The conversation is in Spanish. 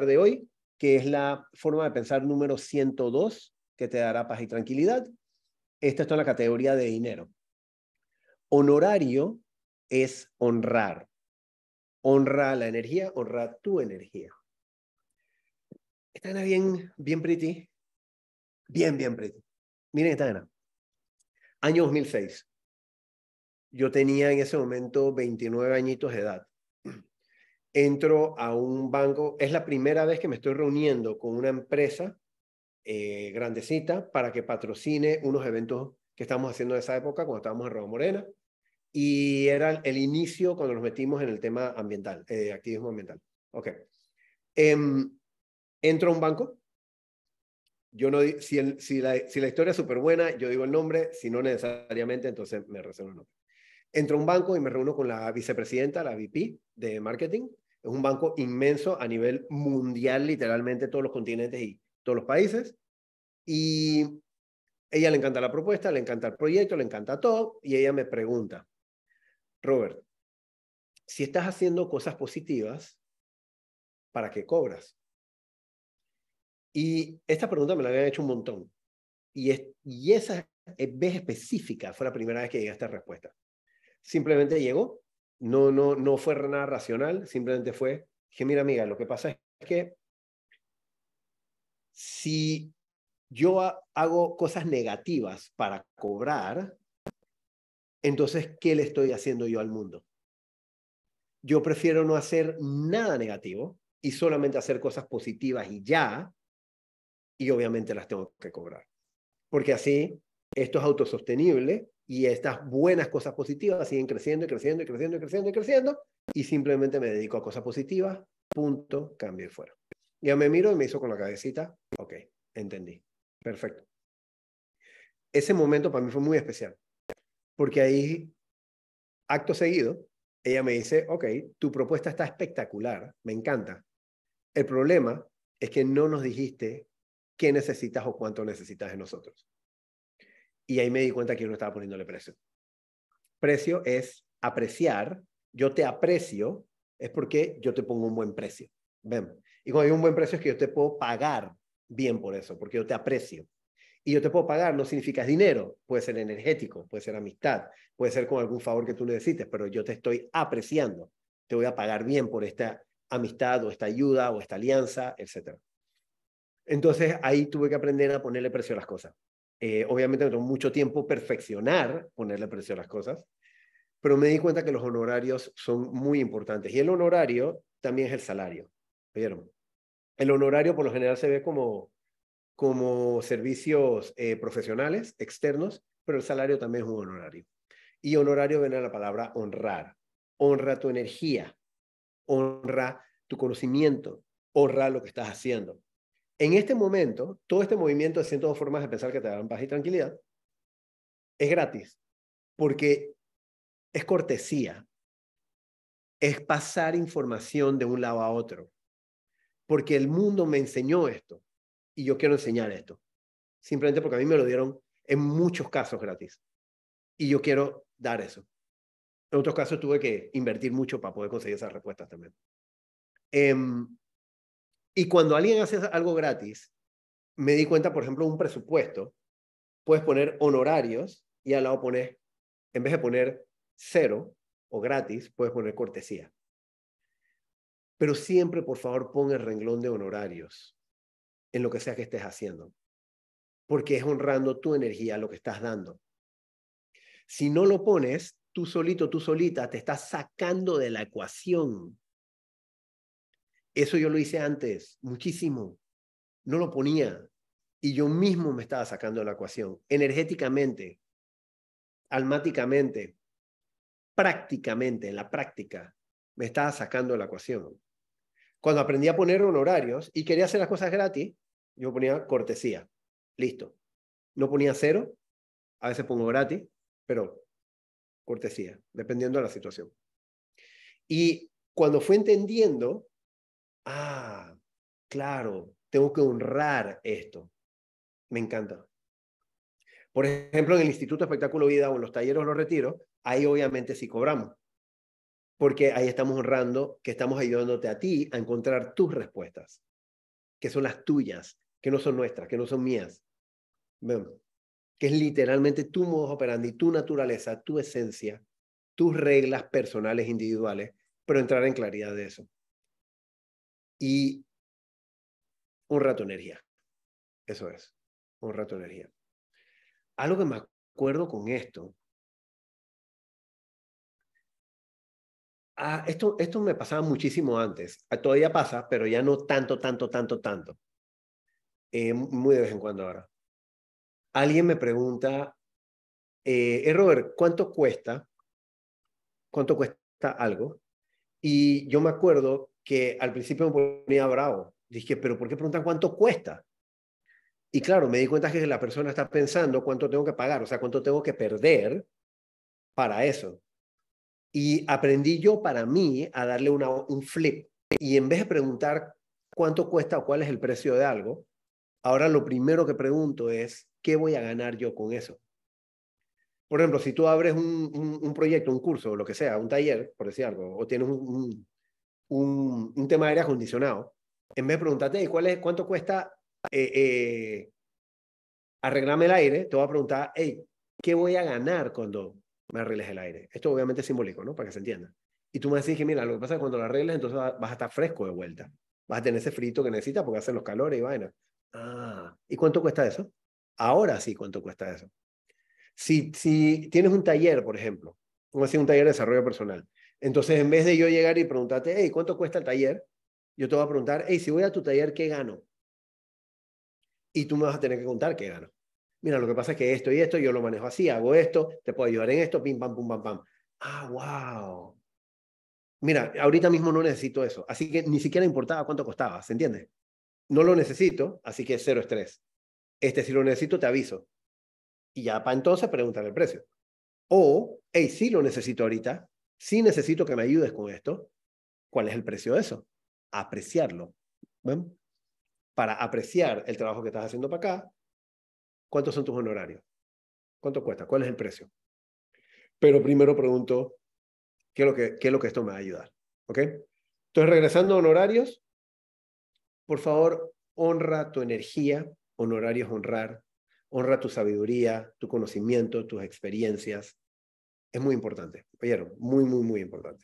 de hoy, que es la forma de pensar número 102, que te dará paz y tranquilidad. Esta está en la categoría de dinero. Honorario es honrar. Honra la energía, honra tu energía. ¿Está bien, bien pretty. Bien, bien pretty. Miren está era. Año 2006. Yo tenía en ese momento 29 añitos de edad entro a un banco, es la primera vez que me estoy reuniendo con una empresa eh, grandecita para que patrocine unos eventos que estamos haciendo en esa época cuando estábamos en Roma Morena. Y era el inicio cuando nos metimos en el tema ambiental, eh, activismo ambiental. Ok. Em, entro a un banco. Yo no, si, si, la, si la historia es súper buena, yo digo el nombre, si no necesariamente, entonces me reservo el nombre. Entro a un banco y me reúno con la vicepresidenta, la VP de marketing, es un banco inmenso a nivel mundial, literalmente todos los continentes y todos los países. Y ella le encanta la propuesta, le encanta el proyecto, le encanta todo. Y ella me pregunta, Robert, si estás haciendo cosas positivas, ¿para qué cobras? Y esta pregunta me la habían hecho un montón. Y, y esa vez específica fue la primera vez que llegué a esta respuesta. Simplemente llegó no, no, no fue nada racional, simplemente fue, que mira amiga, lo que pasa es que si yo hago cosas negativas para cobrar, entonces, ¿qué le estoy haciendo yo al mundo? Yo prefiero no hacer nada negativo y solamente hacer cosas positivas y ya, y obviamente las tengo que cobrar. Porque así esto es autosostenible y estas buenas cosas positivas siguen creciendo y creciendo y creciendo y creciendo y creciendo y simplemente me dedico a cosas positivas, punto, cambio y fuera. Ya me miro y me hizo con la cabecita, ok, entendí, perfecto. Ese momento para mí fue muy especial, porque ahí, acto seguido, ella me dice, ok, tu propuesta está espectacular, me encanta. El problema es que no nos dijiste qué necesitas o cuánto necesitas de nosotros. Y ahí me di cuenta que yo no estaba poniéndole precio. Precio es apreciar, yo te aprecio, es porque yo te pongo un buen precio. ¿Ven? Y cuando hay un buen precio es que yo te puedo pagar bien por eso, porque yo te aprecio. Y yo te puedo pagar, no significa dinero, puede ser energético, puede ser amistad, puede ser con algún favor que tú necesites, pero yo te estoy apreciando. Te voy a pagar bien por esta amistad o esta ayuda o esta alianza, etc. Entonces ahí tuve que aprender a ponerle precio a las cosas. Eh, obviamente me tomó mucho tiempo perfeccionar, ponerle precio a las cosas, pero me di cuenta que los honorarios son muy importantes. Y el honorario también es el salario. El honorario por lo general se ve como, como servicios eh, profesionales, externos, pero el salario también es un honorario. Y honorario viene a la palabra honrar. Honra tu energía, honra tu conocimiento, honra lo que estás haciendo. En este momento, todo este movimiento de 102 formas de pensar que te darán paz y tranquilidad es gratis, porque es cortesía, es pasar información de un lado a otro, porque el mundo me enseñó esto y yo quiero enseñar esto, simplemente porque a mí me lo dieron en muchos casos gratis y yo quiero dar eso. En otros casos tuve que invertir mucho para poder conseguir esas respuestas también. Em, y cuando alguien hace algo gratis, me di cuenta, por ejemplo, un presupuesto, puedes poner honorarios y al lado pones, en vez de poner cero o gratis, puedes poner cortesía. Pero siempre, por favor, pon el renglón de honorarios en lo que sea que estés haciendo, porque es honrando tu energía, lo que estás dando. Si no lo pones, tú solito, tú solita, te estás sacando de la ecuación eso yo lo hice antes, muchísimo. No lo ponía. Y yo mismo me estaba sacando la ecuación, energéticamente, almáticamente, prácticamente, en la práctica, me estaba sacando la ecuación. Cuando aprendí a poner honorarios y quería hacer las cosas gratis, yo ponía cortesía. Listo. No ponía cero, a veces pongo gratis, pero cortesía, dependiendo de la situación. Y cuando fue entendiendo ah, claro, tengo que honrar esto. Me encanta. Por ejemplo, en el Instituto Espectáculo Vida o en los talleres los retiros, ahí obviamente sí cobramos, porque ahí estamos honrando que estamos ayudándote a ti a encontrar tus respuestas, que son las tuyas, que no son nuestras, que no son mías. Vemos. que es literalmente tu modo operandi, tu naturaleza, tu esencia, tus reglas personales individuales, pero entrar en claridad de eso y un rato Eso es, un rato Algo que me acuerdo con esto. Ah, esto, esto me pasaba muchísimo antes. Ah, todavía pasa, pero ya no tanto, tanto, tanto, tanto. Eh, muy de vez en cuando ahora. Alguien me pregunta, eh, eh, Robert, ¿cuánto cuesta? ¿Cuánto cuesta algo? Y yo me acuerdo que al principio me ponía bravo. Dije, pero ¿por qué preguntan cuánto cuesta? Y claro, me di cuenta que la persona está pensando cuánto tengo que pagar, o sea, cuánto tengo que perder para eso. Y aprendí yo para mí a darle una, un flip. Y en vez de preguntar cuánto cuesta o cuál es el precio de algo, ahora lo primero que pregunto es, ¿qué voy a ganar yo con eso? Por ejemplo, si tú abres un, proyecto, un curso, o lo que sea, un taller, por decir algo, o tienes un, un, tema de aire acondicionado, en vez de preguntarte ¿cuál es, cuánto cuesta eh, eh, arreglarme el aire, te voy a preguntar, hey, ¿qué voy a ganar cuando me arregles el aire? Esto obviamente es simbólico, ¿no? Para que se entienda. Y tú me decís que, mira, lo que pasa es que cuando lo arregles, entonces vas a estar fresco de vuelta. Vas a tener ese frito que necesitas porque hacen los calores y vaina. Ah, ¿y cuánto cuesta eso? Ahora sí, ¿cuánto cuesta eso? Si, si tienes un taller, por ejemplo, como un taller de desarrollo personal, entonces, en vez de yo llegar y preguntarte, hey, ¿cuánto cuesta el taller? Yo te voy a preguntar, hey, si voy a tu taller, ¿qué gano? Y tú me vas a tener que contar qué gano. Mira, lo que pasa es que esto y esto, yo lo manejo así, hago esto, te puedo ayudar en esto, pim, pam, pum, pam, pam. Ah, wow. Mira, ahorita mismo no necesito eso. Así que ni siquiera importaba cuánto costaba, ¿se entiende? No lo necesito, así que cero estrés. Este, si lo necesito, te aviso. Y ya para entonces preguntar el precio. O, hey, sí lo necesito ahorita, si necesito que me ayudes con esto, ¿cuál es el precio de eso? Apreciarlo. Para apreciar el trabajo que estás haciendo para acá, ¿cuántos son tus honorarios? ¿Cuánto cuesta? ¿Cuál es el precio? Pero primero pregunto, ¿qué es lo que, es lo que esto me va a ayudar? ¿Ok? Entonces, regresando a honorarios, por favor, honra tu energía, honorarios honrar, honra tu sabiduría, tu conocimiento, tus experiencias, es muy importante, oyeron, muy, muy, muy importante.